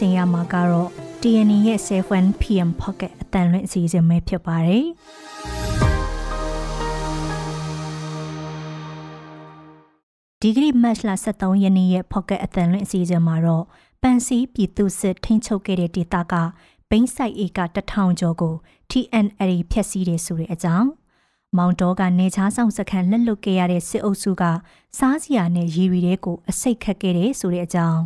ဆင်ရမှာကတော့ TNN ရဲ့ 7pm pocket အတန်လွင့်အစီအစဉ်ပဲဖြစ်ပါတယ်ဒီဂရီမတ်လ23ရက်နေ့ရဲ့ pocket အတန်လွင့်အစီအစဉ်မှာတော့ပန်စီပြည်သူစစ်ထိန်းချုပ်ခဲ့တဲ့ဒေသကဘိန်းဆိုင်အေက1000ကျော်ကို TNL ဖျက်ဆီးတယ်ဆိုတဲ့အကြောင်း မောင်တော်ကနေချားဆောင်စခန်းလက်လွတ်ခဲ့ရတဲ့စစ်အုပ်စုကစားစရာနဲ့ရေရီတဲကိုအစိတ်ခတ်ခဲ့တယ်ဆိုတဲ့အကြောင်း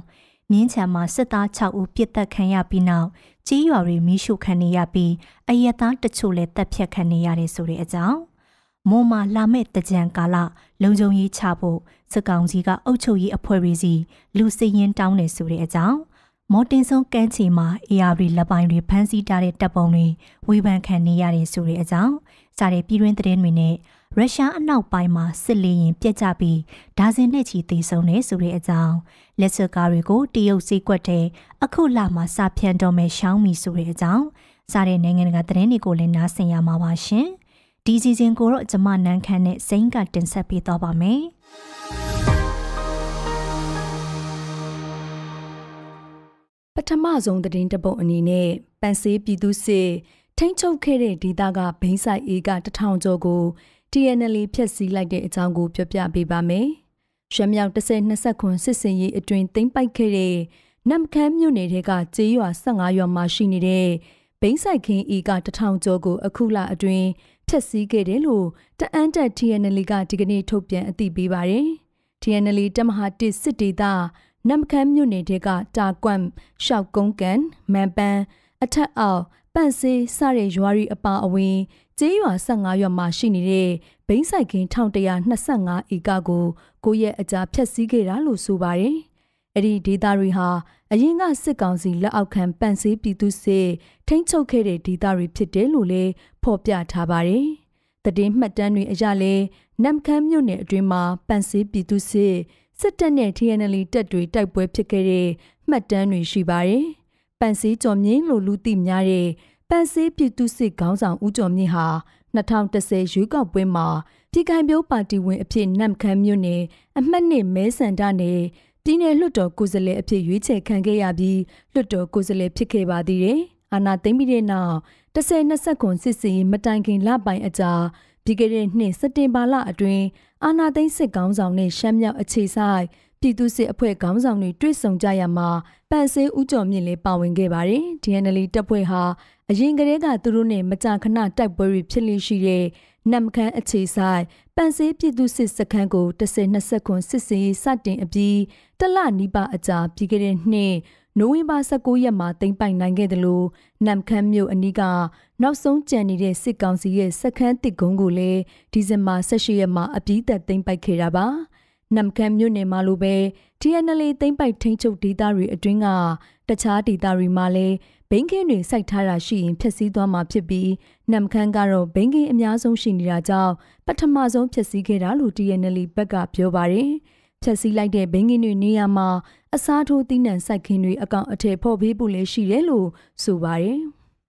မြင်းချံမှာစစ်သား6ဦးပြစ်တက်ခံရပြီးနောက်ကြေးရွာတွေမီးရှို့ခံနေရပြီးအရက်သားတချို့လည်းတပ်ဖြတ်ခံနေရတယ်ဆိုတဲ့အကြောင်းမွန်မာလာမဲ့တကြံကာလလုံခြုံရေးချဖို့စစ်ကောင်စီကအုပ်ချုပ်ရေးအဖွဲ့တွေစီလူစည်ရင်တောင်းနေဆိုတဲ့အကြောင်းမော်တင်ဆုံကမ်းခြေမှာ AR လက်ပိုင်တွေဖမ်းဆီးထားတဲ့တပ်ပုံတွေဝေဖန်ခံနေရတယ်ဆိုတဲ့အကြောင်းစာရေးပြည်တွင်းသတင်းတွေနဲ့ရုရှားအနောက်ပိုင်းမှာစစ်လေရင်ပြက်ကျပြီးဒါဇင်နဲ့ချီသေဆုံးနေဆိုတဲ့အကြောင်းလက်စကားတွေကိုတရုတ်စီးကွက်တဲ့အခုလမှာစဖြန့်တော်မယ်ရှောင်းမီဆိုတဲ့အကြောင်းစတဲ့နိုင်ငံတကာသတင်းတွေကိုလည်းနားဆင်ရမှာပါရှင်ဒီစီစဉ်ကိုတော့ကျွန်မနန်းခမ်းနဲ့စိမ့်ကတင်ဆက်ပေးသွားပါမယ်ပထမဆုံးသတင်းတပုတ်အနေနဲ့ပန်စေးပြည်သူစစ် ထိမ့်ချုပ်ခဲ့တဲ့ဒေသကဘိန်းဆိုင်အေက တထောင်ကျော်ကို TNL ဖြက်စီးလိုက်တဲ့အကြောင်းကိုပြောပြပေးပါမယ်။ရမြောက်1029စစ်စင်ရေးအတွင်သိမ့်ပိုက်ခဲ့တဲ့ နမ်ခမ်းမြို့နယ်ထဲကကျေးရွာ15ရွာမှာရှိနေတဲ့ဘိန်းဆိုင်ခင်းဤကတထောင်ကျော်ကို အခုလအတွင်းဖျက်ဆီးခဲ့တယ်လို့တအန်းတက် TNL ကဒီကနေ့ထုတ်ပြန်အသိပေးပါတယ်။ TNL တမဟာတစ်စစ်ဒေသနမ်ခမ်းမြို့နယ်ထဲကတာကွမ်ရှောက်ကုန်းကန်မန်ပန်းအထက်အောက်ပန့်စေးစတဲ့ရွာတွေအပါအဝင်ကျေးရွာ15ရွာမှာရှိနေတဲ့ဘိန်းဆိုင်ကင်း1125ဧကကို ကိုရဲ့အကြာဖြက်စီးခဲ့တာလို့ဆိုပါတယ်။အဲ့ဒီဒေသတွေဟာအရင်ကစစ်ကောင်စီလက်အောက်ခံပန့်စေးပြည်သူစစ်ထိန်းချုပ်ခဲ့တဲ့ဒေသတွေဖြစ်တယ်လို့လည်းဖော်ပြထားပါတယ်။တည်င်းမှတ်တမ်းတွေအရလဲနမ်ခမ်းမြို့နယ်အတွင်းမှာပန့်စေးပြည်သူစစ်စစ်တပ်နဲ့ TNL တပ်တွေတိုက်ပွဲဖြစ်ခဲ့တဲ့မှတ်တမ်းတွေရှိပါတယ်။ပန့်စေးကျော်မြင်းလို့လူသိများတဲ့ပန်စေးပြည်သူစစ်ခေါင်းဆောင်ဦးကျော်မြင့်ဟာ2010ရွေးကောက်ပွဲမှာပြည်ခိုင်ပြိုးပါတီဝင် အဖြစ်နမ်ခမ်းမြို့နယ်အမှတ်နှစ်မဲဆန္ဒနယ်ပြည်နယ်လွှတ်တော်ကိုယ်စားလှယ်အဖြစ်ရွေးချယ်ခံခဲ့ရပြီးလွှတ်တော်ကိုယ်စားလှယ်ဖြစ်ခဲ့ပါသေးတယ်။အာဏာသိမ်းပြီးတဲ့နောက်10-20ခုစစ်စီမတိုင်ခင်လပိုင်းအကြာပြီးခဲ့တဲ့နှစ်စက်တင်ဘာလအတွင်းအာဏာသိမ်းစစ်ကောင်ဆောင်နဲ့ရှမ်းမြောက်အခြေဆိုင်ပြည်သူစစ်အဖွဲ့ခေါင်းဆောင်တွေတွေ့ဆုံကြရမှာပန်ဆေးဦးကျော်မြင့်လေးပါဝင်ခဲ့ပါတယ်။ DNL တပ်ဖွဲ့ဟာအရင်ကတည်းကသူတို့နဲ့မကြာခဏတိုက်ပွဲတွေဖြစ်လေရှိတဲ့နမ်ခမ်းအခြေဆိုင်ပန်ဆေးပြည်သူစစ်စခန်းကို10-20စက္ကွန်စစ်စင်ရေးစတင်အပြီးတလနီးပါအကြာပြီးခဲ့တဲ့နှစ်နိုဝင်ဘာ19ရက်မှာတင်ပိုင်နိုင်ခဲ့တယ်လို့နမ်ခမ်းမြို့အနီးကနောက်ဆုံးကြံနေတဲ့စစ်ကောင်စီရဲ့စခန်းတစ်ကုန်းကိုလည်းဒီဇင်ဘာ18ရက်မှာအပြီးသက်တင်ပိုက်ခဲ့တာပါ။နမ်ခမ်းမြို့နယ်မှာလိုပဲ TNL သိမ့်ပိုက်ထိန်းချုပ်ဒေသတွေအတွင်းကတခြားဒေသတွေမှာလည်းဘိန်းကင်းတွေစိုက်ထားတာရှိရင်ဖျက်ဆီးသွားမှာဖြစ်ပြီးနမ်ခမ်းကတော့ဘိန်းကင်းအများဆုံးရှိနေတာကြောင့်ပထမဆုံးဖျက်ဆီးခဲ့တာလို့ TNL ဘက်ကပြောပါတယ်။ဖျက်ဆီးလိုက်တဲ့ဘိန်းကင်းတွေနေရာမှာ အစားထိုးသီးနှံစိုက်ခင်းတွေအကောင်အထည်ဖော်ပေးဖို့လည်းရှိတယ်လို့ဆိုပါတယ်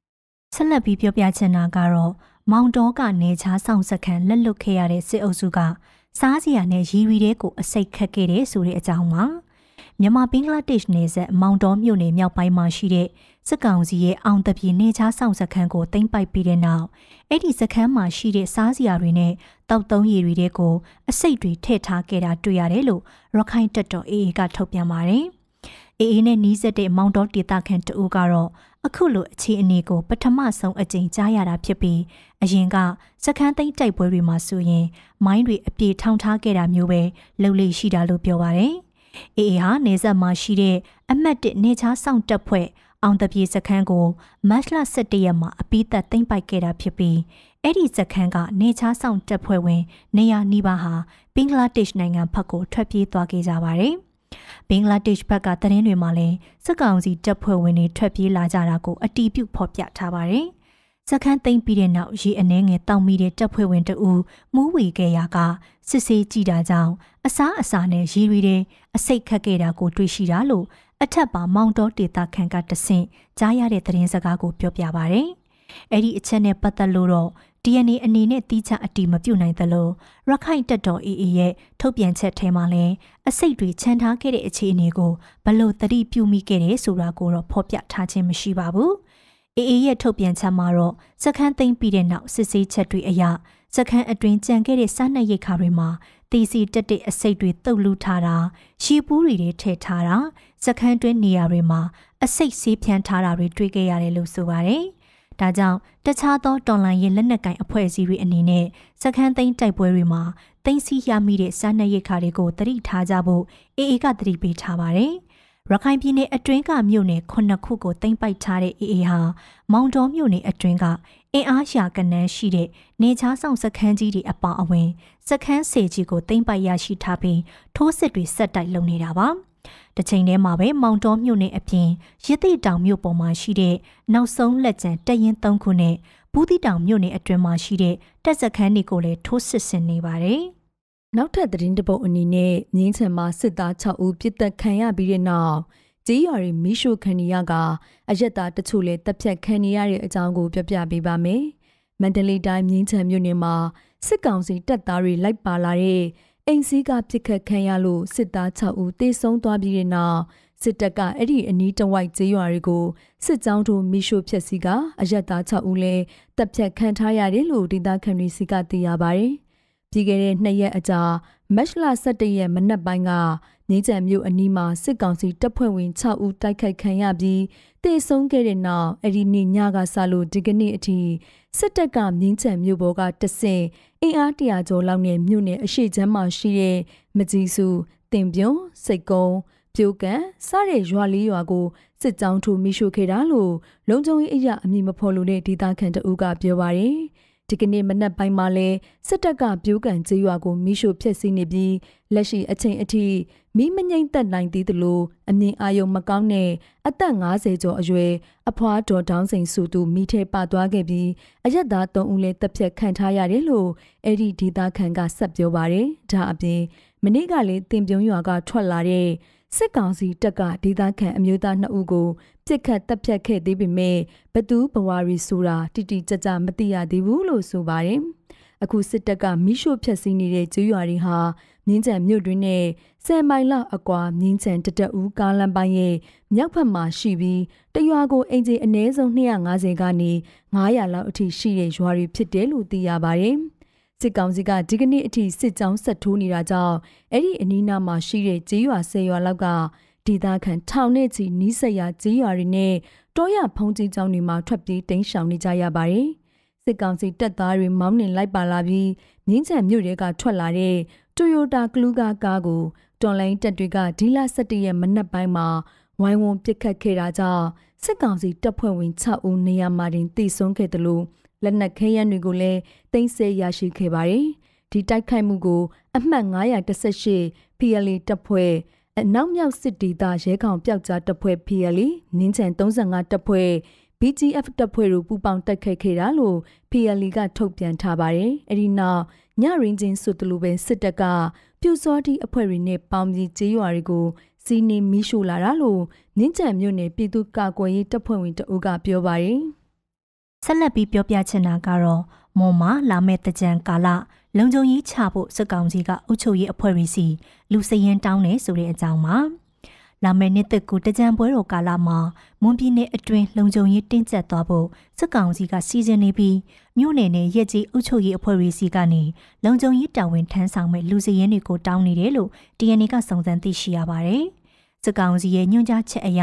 ။ဆက်လက်ပြီးပြောပြချင်တာကတော့မောင်တော်ကနေချားဆောင်စခန်းလက်လွတ်ခဲ့ရတဲ့စစ်အုပ်စုကစားစရာနဲ့ရီရီတဲကိုအစိတ်ခတ်ခဲ့တယ်ဆိုတဲ့အကြောင်းပါမြန်မာဘင်္ဂလားဒေ့ရှ်နယ်စပ်မောင်တော်မြို့နယ်မြောက်ပိုင်းမှာရှိတဲ့စစ်ကောင်စီရဲ့အောင်တပြေနေချားဆောင်စခန်းကိုသိမ်းပိုက်ပြီးတဲ့နောက်အဲ့ဒီစခန်းမှာရှိတဲ့စားစရာတွေနဲ့တောက်သုံးရည်တွေတဲကိုအစိတ်တွေထည့်ထားခဲ့တာတွေ့ရတယ်လို့ရခိုင်တပ်တော် AA ကထုတ်ပြန်ပါတယ်။အေအေးနဲ့နီးစပ်တဲ့မောင်တော်ဒေသခံတဦးကတော့အခုလိုအခြေအနေကိုပထမဆုံးအကြိမ်ကြားရတာဖြစ်ပြီးအရင်ကစခန်းသိမ်းတိုက်ပွဲတွေမှာဆိုရင်မိုင်းတွေအပြေထောင်ထားခဲ့တာမျိုးပဲလှုပ်လေရှိတာလို့ပြောပါတယ်။အေအေဟာနေဆက်မှာရှိတဲ့အမှတ်၁နေချားစောင့်တပ်ဖွဲ့အောင်တပြေစခန်းကိုမတ်လ17ရက်မှာအပိသက်သိမ်းပိုက်ခဲ့တာဖြစ်ပြီးအဲ့ဒီစခန်းကနေချားဆောင်တပ်ဖွဲ့ဝင်နေရနီးပါးဟာဘင်္ဂလားဒေ့ရှ်နိုင်ငံဘက်ကိုထွက်ပြေးသွားခဲ့ကြပါတယ်။ဘင်္ဂလားဒေ့ရှ်ဘက်ကသတင်းတွေမှာလည်းစစ်ကောင်စီတပ်ဖွဲ့ဝင်တွေထွက်ပြေးလာကြတာကိုအတီးပြုတ်ဖော်ပြထားပါတယ်။စခန်းသိမ်းပြီးတဲ့နောက်ရေအနှဲငယ်တောက်မိတဲ့တပ်ဖွဲ့ဝင်တဦးမူးဝေခဲ့ရာကစစ်ဆေးကြည့်တာကြောင့်အစားအစာနဲ့ရေတွေတဲ့အစိတ်ခတ်ခဲ့တာကို တွေ့ရှိတာလို့အထက်ပါမောင်တော်ဒေတာခန်ကတဆင့်ကြားရတဲ့သတင်းစကားကိုပြောပြပါဗျ။အဲ့ဒီအချက်နဲ့ပတ်သက်လို့တော့ DNA အနေနဲ့တိကျအတည်မပြုနိုင်သလိုရခိုင်တပ်တော် AA ရဲ့ထုတ်ပြန်ချက်ထဲမှာလည်းအစိတ်တွေခြံထားခဲ့တဲ့အခြေအနေကိုဘလို့သတိပြုမိခဲ့တယ်ဆိုတာကိုတော့ဖော်ပြထားခြင်းမရှိပါဘူး။ AA ရဲ့ထုတ်ပြန်ချက်မှာတော့စခန်းသိမ်းပြီးတဲ့နောက်စစ်ဆေးချက်တွေအရစခန်းအတွင်းကြံခဲ့တဲ့စားနပ်ရိက္ခာတွေမှာတီစီတက်တဲ့အစိတ်တွေတုပ်လူထားတာရှီပူးတွေထည့်ထားတာစခန်းတွင်းနေရာတွေမှာအစိတ်ဆေးဖြန်းထားတာတွေတွေ့ခဲ့ရတယ်လို့ဆိုပါတယ်။ဒါကြောင့်တခြားသောတော်လှန်ရေးလက်နက်ကင်အဖွဲ့အစည်းတွေအနေနဲ့စခန်းသိမ်းတိုက်ပွဲတွေမှာသိမ်းဆီးရမိတဲ့စားနပ်ရိက္ခာတွေကိုတတိထားကြဖို့အေအေကတတိပေးထားပါတယ်။ရခိုင်ပြည်နယ်အတွင်းကမြို့နယ်9ခုကို သိမ်းပိုက်ထားတဲ့အေအေဟာမောင်တော်မြို့နယ်အတွင်းကအင်အားရှာကနန်းရှိတဲ့နေချားဆောင်စခန်းကြီးတွေအပါအဝင်စခန်းစေကြီးကိုသိမ်းပိုက်ရရှိထားပြီးထိုးစစ်တွေဆက်တိုက်လုပ်နေတာပါ။။တချိန်တည်းမှာပဲမောင်တော်မြို့နယ်အပြင်ရစ်တိတောင်မြို့ပေါ်မှာရှိတဲ့နောက်ဆုံးလက်ကျန်တပ်ရင်း၃ခုနဲ့ဘူးတိတောင်မြို့နယ်အတွင်းမှာရှိတဲ့တပ်စခန်းတွေကိုလည်းထိုးစစ်ဆင်နေပါတယ်။နောက်ထပ်သတင်းတပုတ်အနေနဲ့ငင်းချံမှာစစ်သား6ဦးပြစ်တက်ခံရပြီးတဲ့နောက်ကြေးရွာတွေမိရှုခံရကအရက်သားတချို့လည်းတပ်ဖြတ်ခံရတဲ့အကြောင်းကို ပြပြပေးပါမယ်။မန္တလေးတိုင်းငင်းချံမြို့နယ်မှာစစ်ကောင်စီတပ်သားတွေလိုက်ပါလာတဲ့အိမ်စည်းကပြစ်ခတ်ခံရလို့စစ်သား6ဦးသေဆုံးသွားပြီးတဲ့နောက်စစ်တပ်ကအဲ့ဒီအနီးတဝိုက်ကျေးရွာတွေကိုစစ်ကြောင်းတို့မိရှို့ဖျက်ဆီးကအရက်သား6ဦးလဲတပ်ဖြတ်ခံထားရတယ်လို့ဒေသခံတွေစီကသိရပါတယ်။ပြီးခဲ့တဲ့2ရက်အကြာမတ်လ17ရက်မနက်ပိုင်းကငိမ့်ချံမြို့အနီးမှာစစ်ကောင်စီတပ်ဖွဲ့ဝင်6ဦးတိုက်ခိုက်ခံရပြီးတေဆုံးခဲ့တဲ့နောက်အဲ့ဒီနေ့ညကစလို့ဒီကနေ့အထိစစ်တပ်ကငိမ့်ချံမြို့ပေါ်ကတဆင့်အင်အားတရာကျော်လောက်နဲ့မြို့နယ်အရှိချမ်းမှာရှိတဲ့မကြီးစုတင်ပြုံးစိတ်ကုန်းပြိုကန်စတဲ့ရွာလေးရွာကိုစစ်ကြောင်းထိုးမိရှို့ခဲ့တာလို့လုံခြုံရေးအရာအမည်မဖော်လို့တဲ့ဒေသခံတအူးကပြောပါတယ်။ဒီကနေ့မနက်ပိုင်းမှာလဲစစ်တပ်ကပြိုးကန်ကျေးရွာကိုမိရှို့ဖျက်ဆီးနေပြီးလက်ရှိအချိန်အထိမိမငိမ့်သက်နိုင်သေးသလိုအမြင်အာရုံမကောင်းတဲ့အသက်50ကျော်အရွယ်အဖွားဒေါ်တောင်းစိန်စုသူမိထဲပါသွားခဲ့ပြီးအရက်သား3ဦးလဲတပ်ဖြတ်ခံထားရတယ်လို့အဲ့ဒီဒေသခံကဆက်ပြောပါတယ်ဒါအပြင် မနေ့ကလည်းတင်ပြုံရွာကထွက်လာတဲ့စစ်ကောင်စီတပ်ကဒေသခံအမျိုးသားနှစ်ဦးကိုပြစ်ခတ်တပ်ဖြတ်ခဲ့သေးပေမဲ့ဘသူဘဝရီဆိုတာတိတိကျကျမသိရသေးဘူးလို့ဆိုပါတယ်။အခုစစ်တပ်ကမိရှို့ဖျက်ဆီးနေတဲ့ကျွရွာတွေဟာမြင်းချံမြို့တွင်းနဲ့ဆယ်မိုင်လောက်အကွာမြင်းချံတတက်ဦးကားလမ်းပိုင်းရဲ့မြောက်ဘက်မှာရှိပြီးတရွာကို အင်ဂျင်အနည်းဆုံး250ကနေ900လောက်အထိရှိတဲ့ရွာတွေဖြစ်တယ်လို့သိရပါတယ်။စစ်ကောင်စီကဒီကနေ့အထိစစ်ကြောင်းဆက်ထိုးနေတာကြောင့်အဲ့ဒီအနီးနားမှာရှိတဲ့ကြေးရွာဆယ်ရွာလောက်ကဒေသခံထောင်နဲ့ချီနီးစပ်ရာကြေးရွာတွေနဲ့တောရဖုံးကြီးကျောင်းတွေမှာထွက်ပြေးတိမ်းရှောင်နေကြရပါတယ်။စစ်ကောင်စီတပ်သားတွေမောင်းနှင်လိုက်ပါလာပြီးမြင်းချံမြို့တွေကထွက်လာတဲ့ Toyota Kluga ကားကိုတွန်လိုင်းတပ်တွေကဒီလ17ရက်မနက်ပိုင်းမှာဝိုင်းဝန်းပစ်ခတ်ခဲ့တာကြောင့်စစ်ကောင်စီတပ်ဖွဲ့ဝင်6ဦးနေရာမှာတင်တိုက်ဆုံးခဲ့တယ်လို့လက်နက်ခဲယမ်းတွေကိုလည်းသိမ်းဆည်းရရှိခဲ့ပါတယ်။ဒီတိုက်ခိုက်မှုကို အမှတ်918 PLA တပ်ဖွဲ့အနောက်မြောက်စစ်ဒေသရဲကောင်ပျောက်ကြားတပ်ဖွဲ့ PLA နင်းချန်35တပ်ဖွဲ့ BGF တပ်ဖွဲ့တို့ပူးပေါင်းတိုက်ခိုက်ခဲ့တာလို့ PLA ကထုတ်ပြန်ထားပါတယ်။အဲဒီနောက်ညရင်းချင်းဆိုသလိုပဲစစ်တပ်ကပြူစောတိအဖွဲ့တွေနဲ့ပေါင်းပြီးကြေးရွာတွေကိုစီးနင်းမိရှို့လာတာလို့နင်းချန်မြို့နယ်ပြည်သူ့ကာကွယ်ရေးတပ်ဖွဲ့ဝင်တအုပ်ကပြောပါတယ်။ဆက်လက်ပြီးပြောပြချင်တာကတော့မွန်မှာလာမယ့်တကြံကာလလုံခြုံရေးချဖို့စစ်ကောင်စီကအုပ်ချုပ်ရေးအဖွဲ့ရီစီလူစရင်တောင်းနေဆိုတဲ့အကြောင်းပါလာမယ့်နှစ်သက်ကိုတကြံပွဲတော်ကာလမှာမွန်ပြည်နယ်အတွင်းလုံခြုံရေးတင်းကျပ်သွားဖို့စစ်ကောင်စီကစီစဉ်နေပြီးမြို့နယ်နဲ့ရက်ကြီးအုပ်ချုပ်ရေးအဖွဲ့ရီစီကနေလုံခြုံရေးတာဝန်ထမ်းဆောင်မဲ့လူစည်ရင်းတွေကိုတောင်းနေတယ်လို့ TNN ကစုံစမ်းသိရှိရပါတယ်။စစ်ကောင်စီရဲ့ညွှန်ကြားချက်အရ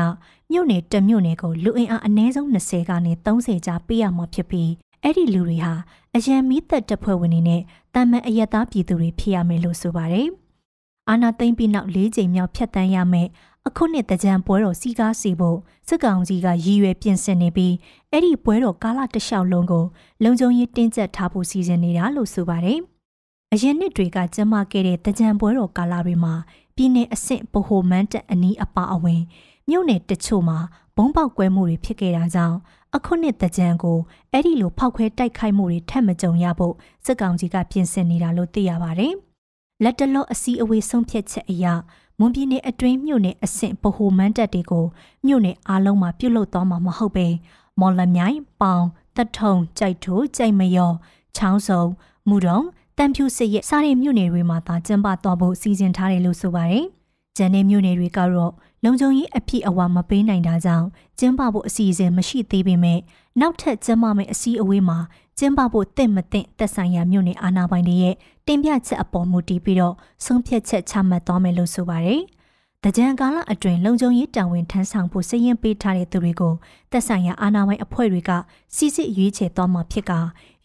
မြို့နယ်တမြို့နယ်ကိုလူအင်အားအနည်းဆုံး20ကနေ30ကြားပေးရမှာဖြစ်ပြီးအဲ့ဒီလူတွေဟာအရန်မီးသက်တပ်ဖွဲ့ဝင်တွေနဲ့တာမန်အယက်သားပြည်သူတွေဖြစ်ရမယ်လို့ဆိုပါတယ်။အာနာသိမ့်ပြီးနောက်၄ချိန်မြောက်ဖြတ်တန်းရမယ်အခုနှစ်တကြံပွဲတော်စီကားစီဖို့စစ်ကောင်စီကရည်ရွယ်ပြင်ဆင်နေပြီးအဲ့ဒီပွဲတော်ကာလတစ်လျှောက်လုံးကိုလုံခြုံရေးတင်းကျပ်ထားဖို့စီစဉ်နေတာလို့ဆိုပါတယ်။အရင်နှစ်တွေကကျင်းပခဲ့တဲ့တကြံပွဲတော်ကာလတွေမှာပြည်내အဆင့်ဗဟိုမန်တက်အနီးအပါအဝင်မြို့နယ်တချို့မှာဘုံပေါက်ကွဲမှုတွေဖြစ်ခဲ့တာကြောင့်အခုနှစ်တကြံကိုအဲ့ဒီလိုဖောက်ခွဲတိုက်ခိုက်မှုတွေထပ်မကြုံရဖို့စစ်ကောင်စီကပြင်ဆင်နေတာလို့သိရပါတယ်။လက်တလောအစည်းအဝေးဆုံးဖြတ်ချက်အရမွန်ပြည်နယ်အတွင်းမြို့နယ်အဆင့်ဗဟိုမန်တက်တွေကိုမြို့နယ်အားလုံးမှာပြုတ်လုသွားမှာမဟုတ်ပဲမော်လမြိုင်ပေါင်တထုံကြိုက်ထိုးကြိုက်မယောချောင်းစုံမူတုံတန်ဖြူစစ်ရဲ့စားတဲ့မြို့နယ်တွေမှာသာကျင်းပသွားဖို့စီစဉ်ထားတယ်လို့ဆိုပါတယ်။ကျန်တဲ့မြို့နယ်တွေကတော့လုံခြုံရေးအဖြစ်အဝါမပေးနိုင်တာကြောင့်ကျင်းပဖို့အစီအစဉ်မရှိသေးပေမဲ့နောက်ထပ်ကျင်းပမယ့်အစည်းအဝေးမှာကျင်းပဖို့တင့်မတင့်သက်ဆိုင်ရာမြို့နယ်အာဏာပိုင်တွေရဲ့တင်ပြချက်အပေါ်မူတည်ပြီးတော့ဆုံးဖြတ်ချက်ချမှတ်သွားမယ်လို့ဆိုပါတယ်။တကြံကာလအတွင်းလုံခြုံရေးတာဝန်ထမ်းဆောင်ဖို့စည်ရင်ပေးထားတဲ့သူတွေကိုသက်ဆိုင်ရာအာဏာပိုင်အဖွဲ့တွေက စစ်စစ်ရွေးချယ်သွားမှာဖြစ်က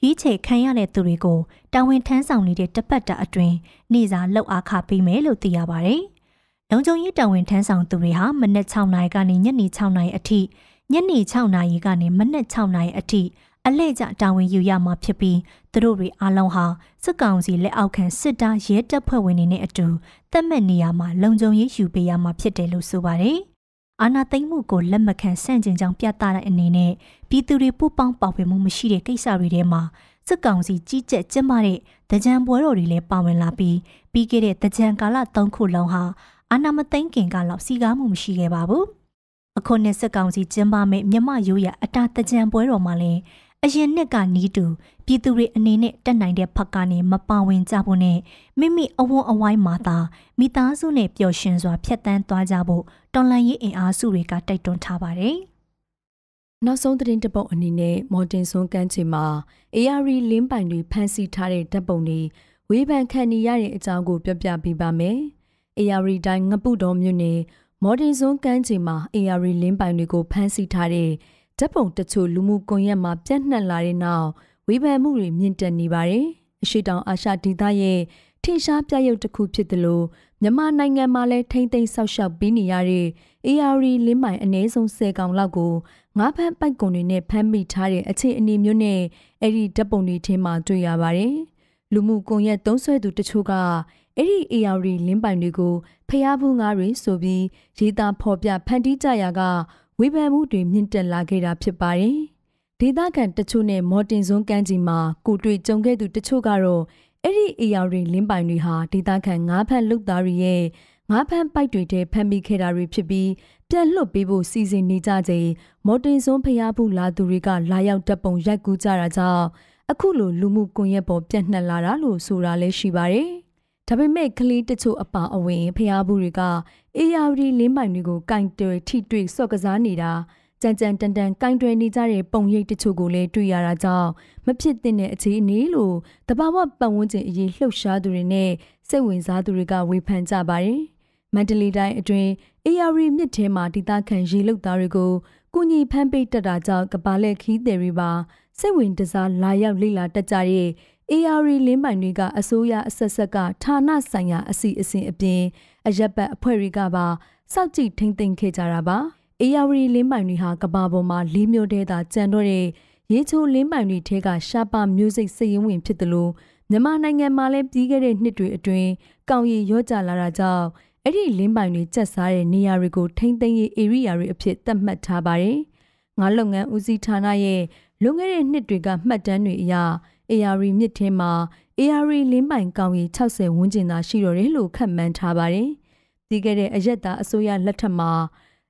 ရွေးချယ်ခံရတဲ့သူတွေကိုတာဝန်ထမ်းဆောင်နေတဲ့တပတ်တာအတွင်းနေ့စာလောက်အားခပေးမယ်လို့သိရပါဗျ။လုံခြုံရေးတာဝန်ထမ်းဆောင်သူတွေဟာမနက်6နာရီကနေညနေ6နာရီအထိညနေ6နာရီကနေမနက်6နာရီအထိအလဲကျတာဝန်ယူရမှာဖြစ်ပြီးသူတို့တွေအားလုံးဟာစစ်ကောင်စီလက်အောက်ခံစစ်သားရဲတပ်ဖွဲ့ဝင်တွေနဲ့အတူတပ်မက်နေရာမှာလုံခြုံရေးယူပေးရမှာဖြစ်တယ်လို့ဆိုပါတယ်။အာဏာသိမ်းမှုကိုလက်မခံဆန့်ကျင်ကြောင်းပြသတဲ့အနေနဲ့ပြည်သူတွေပူးပေါင်းပါဝင်မှုမရှိတဲ့ကိစ္စတွေထဲမှာစစ်ကောင်စီကြီးကြပ်ကျင်းပတဲ့တကြံပွဲတော်တွေလည်းပါဝင်လာပြီးပြီးခဲ့တဲ့တကြံကာလ၃ခုလုံးဟာအာဏာမသိမ်းခင်ကလောက်စီကားမှုမရှိခဲ့ပါဘူး။အခုနှစ်စစ်ကောင်စီကျင်းပမဲ့မြမရိုးရအတာတကြံပွဲတော်မှာလည်းအရင်နှစ်ကနီးတူပြည်သူတွေအနေနဲ့တက်နိုင်တဲ့ဖက်ကနေမပါဝင်ကြဖို့နဲ့မိမိအဝန်းအဝိုင်းမှာသာမိသားစုနဲ့ပျော်ရွှင်စွာ ဖြတ်သန်းသွားကြဖို့တော်လှန်ရေးအင်အားစုတွေကတိုက်တွန်းထားပါတယ်။နောက်ဆုံးသတင်းတစ်ပုဒ်အနေနဲ့မော်တင်ဆွန်ကန်းချီမှာ AR လင်းပိုင်တွေဖန်ဆီးထားတဲ့ဓာတ်ပုံတွေဝေဖန်ခံနေရတဲ့အကြောင်းကိုပြောပြပေးပါမယ်။ AR တိုင်းငပုတော်မြို့နယ်မော်တင်ဆွန်ကန်းချီမှာ AR လင်းပိုင်တွေကိုဖန်ဆီးထားတဲ့ဓာတ်ပုံတချို့လူမှုကွန်ရက်မှာပြန့်နှံ့လာတဲ့နောက်ဝေဖန်မှုတွေမြင့်တက်နေပါတယ်။အရှိတောင်အာရှဒေသရဲ့ထင်ရှားပြရုပ်တစ်ခုဖြစ်သလိုမြန်မာနိုင်ငံမှာလည်းထိမ့်သိမ်းဆောက်ရှောက်ပြီးနေရတဲ့ AR လင်းမိုင်အနည်းဆုံး10កောင်လောက်ကိုငါးဖမ်းပိုက်ကွန်တွေနဲ့ဖမ်းမိထားတဲ့အခြေအနေမျိုးနဲ့အဲ့ဒီဓာတ်ပုံတွေထင်းမှာတွေ့ရပါတယ်။လူမှုကွန်ရက်သုံးဆွဲသူတချို့ကအဲ့ဒီ AR လင်းပိုင်တွေကိုဖျားဘူးငါးတွေဆိုပြီးရေးသားဖော်ပြဖန်တီးကြရာကဝေဖန်မှုတွေမြင့်တက်လာခဲ့တာဖြစ်ပါတယ်။ဒေသခံတချို့နဲ့မော်တင်ဇွန်ကမ်းကြီးမှာကိုတွေ့ကြုံခဲ့သူတချို့ကတော့အဲ့ဒီအရာတွေလင်းပိုင်တွေဟာဒေသခံငါးဖက်လုသားတွေရဲ့ငါးဖက်ပိုက်တွေထဲဖမ်းမိခဲ့တာတွေဖြစ်ပြီးပြန်လွတ်ပေးဖို့စီစဉ်နေကြချိန်မော်တင်ဇွန်ဖျားဘူးလာသူတွေကလာရောက်တပ်ပုံရိုက်ကူးကြတာကြောင့်အခုလိုလူမှုကွန်ရက်ပေါ်ပြန့်နှံ့လာတာလို့ဆိုတာလည်းရှိပါတယ်။ဒါပေမဲ့ကလေးတချို့အပါအဝင်ဖျားဘူးတွေကအေယာရီလင်းပိုင်တွေကိုကင်တွယ်ထိတွေ့ဆော့ကစားနေတာကြံကြံတန်တန်ကင်တွယ်နေကြတဲ့ပုံရိပ်တချို့ကိုလည်းတွေ့ရတာကြောင့်မဖြစ်သင့်တဲ့အခြေအနေလို့တဘာဝပတ်ဝန်းကျင်အရေးလှုပ်ရှားသူတွေနဲ့စိတ်ဝင်စားသူတွေကဝေဖန်ကြပါတယ်။မန္တလေးတိုင်းအတွင်း AR မြစ်ထဲမှာဒေသခံရေလုတ်သားတွေကိုကုညီဖမ်းပိတ်တက်တာကြောင့်ကဘာလက်ခီးတယ်တွေပါစိတ်ဝင်တစားလာရောက်လေ့လာတက်ကြတဲ့ AR လင်းပိုင်တွေက အစိုးရအဆက်ဆက်ကဌာနဆိုင်ရာအစီအစဉ်အပြင်အရက်ပတ်အဖွဲ့တွေကပါစောက်ကြည့်ထိမ့်သိမ့်ခဲ့ကြတာပါ AR လင်းပိုင်တွေဟာကဘာပေါ်မှာ၄မျိုးတည်းသာကျန်တော့တဲ့ရေချိုလင်းပိုင်တွေထဲကရှာပါမျိုးစိတ်စည်ရင်းဝင်ဖြစ်တယ်လို့မြန်မာနိုင်ငံမှာလည်းပြီးခဲ့တဲ့နှစ်တွေအတွင်းကောင်ရီရော့ကျလာတာကြောင့်အဲ့ဒီလင်းပိုင်တွေကျက်စားတဲ့နေရာတွေကိုထိမ့်သိမ့်ရေး area တွေအဖြစ်သတ်မှတ်ထားပါတယ်ငါလုပ်ငန်းဦးစီးဌာနရဲ့လွန်ခဲ့တဲ့နှစ်တွေကမှတ်တမ်းတွေအရ AR မြစ်ထဲမှာ AR လင်းပိုင်ကောင်ရီ60ဝန်းကျင်သာရှိတော့တယ်လို့ခန့်မှန်းထားပါတယ်။ဒီကဲတဲ့အရက်သားအစိုးရလက်ထက်မှာ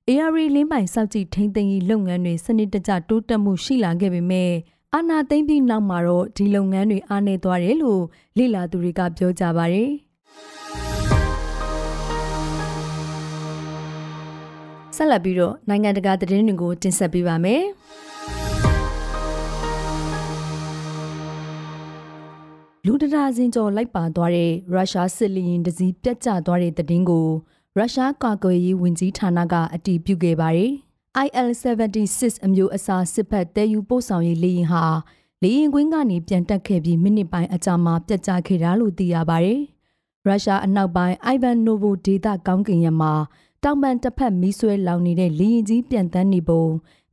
AR လင်းပိုင်စောက်ကြည့်ထိန်းသိမ်းရေးလုပ်ငန်းတွေစနစ်တကျတိုးတက်မှုရှိလာခဲ့ပေမဲ့အာဏာသိမ်းပြီးနောက်မှာတော့ဒီလုပ်ငန်းတွေအားနည်းသွားတယ်လို့လေလာသူတွေကပြောကြပါတယ်။ဆက်လက်ပြီးတော့နိုင်ငံတကာသတင်းတွေကိုတင်ဆက်ပေးပါမယ်။လူတရာစင်ကျော်လိုက်ပါသွားတဲ့ရုရှားစစ်လေယာဉ်တစ်စီးပြတ်ကျသွားတဲ့သတင်းကိုရုရှားကာကွယ်ရေးဝန်ကြီးဌာနက အတည်ပြုခဲ့ပါတယ်။ IL-76 အမျိုးအစားစစ်ဘက်တည်ယူပို့ဆောင်ရေးလေယာဉ်ဟာလေယာဉ်ကွင်းကနေပြန်တက်ခဲ့ပြီးမိနစ်ပိုင်းအကြာမှာပြတ်ကျခဲ့တာလို့သိရပါတယ်။ရုရှားအနောက်ပိုင်း Ivanovo ဒေသကောင်းကင်ယံမှာတောင်ပန်တစ်ဖက်မီးဆွဲလောင်နေတဲ့လေယာဉ်ကြီးပြန်တန်းနေပုံ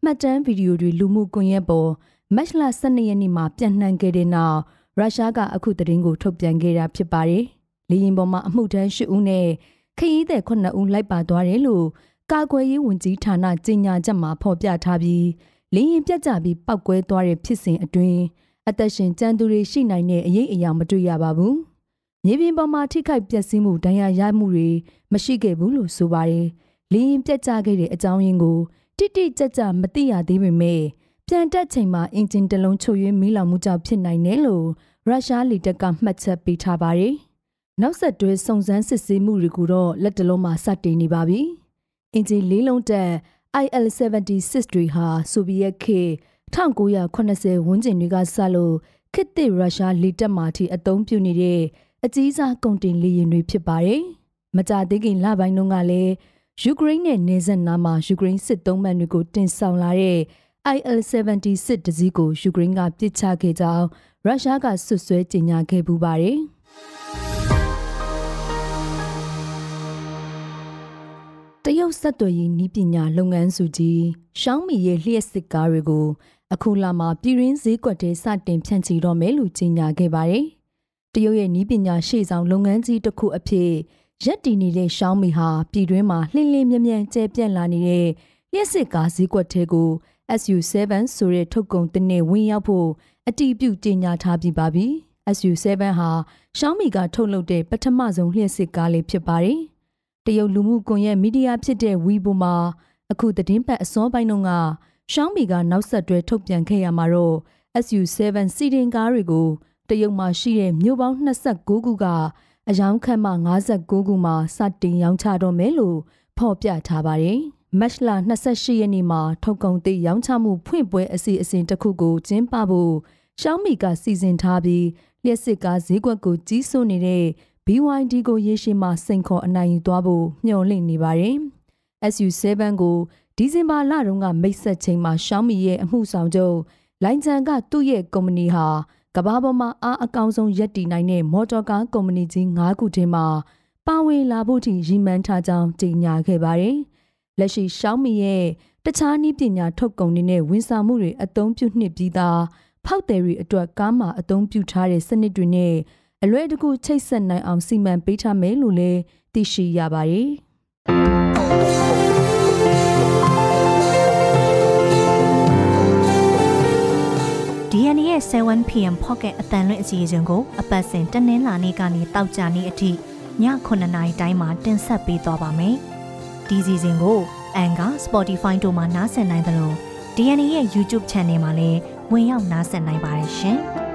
မှတ်တမ်းဗီဒီယိုတွေလူမှုကွန်ရက်ပေါ်မတ်လ12ရက်နေ့မှာပြန့်နှံ့ခဲ့တဲ့နောက်ရုရှားကအခုသတင်းကိုထုတ်ပြန်ခဲ့တာဖြစ်ပါတယ်။လေယာဉ်ပေါ်မှာအမှုထမ်း၈ဦးနဲ့ခရီးသည်9ဦးလိုက်ပါသွားတယ်လို့ကာကွယ်ရေးဝန်ကြီးဌာနကြေညာချက်မှာဖော်ပြထားပြီးလေယာဉ်ပြတ်ကျပြီးပောက်ကွဲသွားတဲ့ဖြစ်စဉ်အတွင်းအသက်ရှင်ကျန်သူတွေရှိနိုင်တဲ့အရေးအယံမတွေ့ရပါဘူး။မြေပြင်ပေါ်မှာထိခိုက်ပျက်စီးမှုဒဏ်ရာရမှုတွေမရှိခဲ့ဘူးလို့ဆိုပါတယ်။လေရင်ပြတ်ကျခဲ့တဲ့အကြောင်းရင်းကိုတိတိကျကျမသိရသေးပေမဲ့ပြန်တက်ချိန်မှာအင်ဂျင်တစ်လုံးချို့၍မီးလောင်မှုကြောင့်ဖြစ်နိုင်တယ်လို့ရုရှားလီတက်ကမှတ်ချက်ပေးထားပါတယ်။နောက်ဆက်တွဲစုံစမ်းစစ်ဆေးမှုတွေကိုတော့လက်တလုံးမှာစတင်နေပါပြီ။အင်ဂျင်လေးလုံးတက် IL-76 တွေဟာဆိုဗီယက်ခေတ်1980ဝန်းကျင်တွေကစလို့ခေတ်သစ်ရုရှားလီတက်မှာထိအသုံးပြုနေတဲ့အကြီးစားကုန်တင်လေယာဉ်တွေဖြစ်ပါတယ်။မကြသေးခင်လပိုင်းတုန်းကလည်းယူကရိန်းနဲ့နေဆက်နားမှာယူကရိန်းစစ်သုံးမှန်တွေကိုတင်ဆောင်လာတဲ့ IL-76 တစီးကိုယူကရိန်းကပစ်ချခဲ့ကြောင်းရုရှားကဆွဆွဲကြေညာခဲ့ပူပါတယ်။တရုတ်ဆက်သွယ်ရေးနည်းပညာလုပ်ငန်းစုကြီးရှောင်းမီရဲ့လျှက်စစ်ကားတွေကိုအခုလာမှပြည်ရင်းဈေးကွက်တွေစတင်ဖြန့်ချီတော့မယ်လို့ကြေညာခဲ့ပါတယ်။တရုတ်ရဲ့နည်းပညာရှေ့ဆောင်လုပ်ငန်းကြီးတစ်ခုအဖြစ်ရက်တည်နေတဲ့ရှောင်းမီဟာပြည်တွင်းမှာလှင်းလင်းမြ мян ကျဲပြန့်လာနေတဲ့လျှက်စစ်ကားဈေးကွက်တွေကို SU7 ဆိုတဲ့ထုတ်ကုန်တစ်နှစ်ဝင်ရောက်ဖို့အတိပြုကြေညာထားပြီးပါပြီ။ SU7 ဟာရှောင်းမီကထုတ်လုပ်တဲ့ပထမဆုံးလျှက်စစ်ကားလေးဖြစ်ပါတယ်။တရုတ်လူမှုကွန်ရက်မီဒီယာဖြစ်တဲ့ Weibo မှာအခုသတင်းပတ်အစောပိုင်းတုန်းကရှောင်းမီကနောက်ဆက်တွဲထုတ်ပြန်ခဲ့ရမှာတော့ SU7 စီဒင်ကားတွေကိုတရုတ်မှာရှိတဲ့မြို့ပေါင်း29ခုကအယောင်ခန့်မှ59ခုမှာစတင်ရောင်းချတော့မယ်လို့ဖော်ပြထားပါတယ်။မတ်လ28ရက်နေ့မှာထုတ်ကုန်သည့်ရောင်းချမှုဖွင့်ပွဲအစီအစဉ်တစ်ခုကိုကျင်းပဖို့ရှောင်းမီကစီစဉ်ထားပြီးလျှက်စစ်ကားဈေးကွက်ကိုကြီးစိုးနေတဲ့ BYD ကိုရေရှည်မှာစိန်ခေါ်အနိုင်ယူသွားဖို့မျှော်လင့်နေပါတယ်။ SU7 ကိုဒီဇင်ဘာလတုန်းကမိတ်ဆက်ချိန်မှာရှောင်းမီရဲ့အမှုဆောင်ချုပ်လိုင်ဂျန်ကသူ့ရဲ့ကုမ္ပဏီဟာကမ္ဘာပေါ်မှာအားအကောင်းဆုံးရပ်တည်နိုင်တဲ့မော်တော်ကားကုမ္ပဏီကြီး၅ခုထဲမှာပါဝင်လာဖို့ထိရည်မှန်းထားကြောင်းကြေညာခဲ့ပါတယ်။လက်ရှိရှောင်းမီရဲ့တခြားနည်းပညာထုတ်ကုန်တွေနဲ့ဝန်ဆောင်မှုတွေအသုံးပြုနှစ်ပြီးသားဖောက်တယ်တွေအတွက်ကားမှာအသုံးပြုထားတဲ့စနစ်တွေနဲ့အလွဲတကူချိတ်ဆက်နိုင်အောင်စီမံပေးထားမယ်လို့လည်းသိရှိရပါတယ်။ DNA ရဲ့ 7pm pocket အတန်လွင့်အစီအစဉ်ကိုအပတ်စဉ်တနင်္လာနေ့ကနေတောက်ကြနေ့အထိည9:00နာရီတိုင်းမှာတင်ဆက်ပေးသွားပါမယ်။ဒီစီစဉ်ကိုအန်က Spotify တို့မှာနားဆင်နိုင်သလို DNA ရဲ့ YouTube Channel မှာလည်းဝင်ရောက်နားဆင်နိုင်ပါတယ်ရှင်။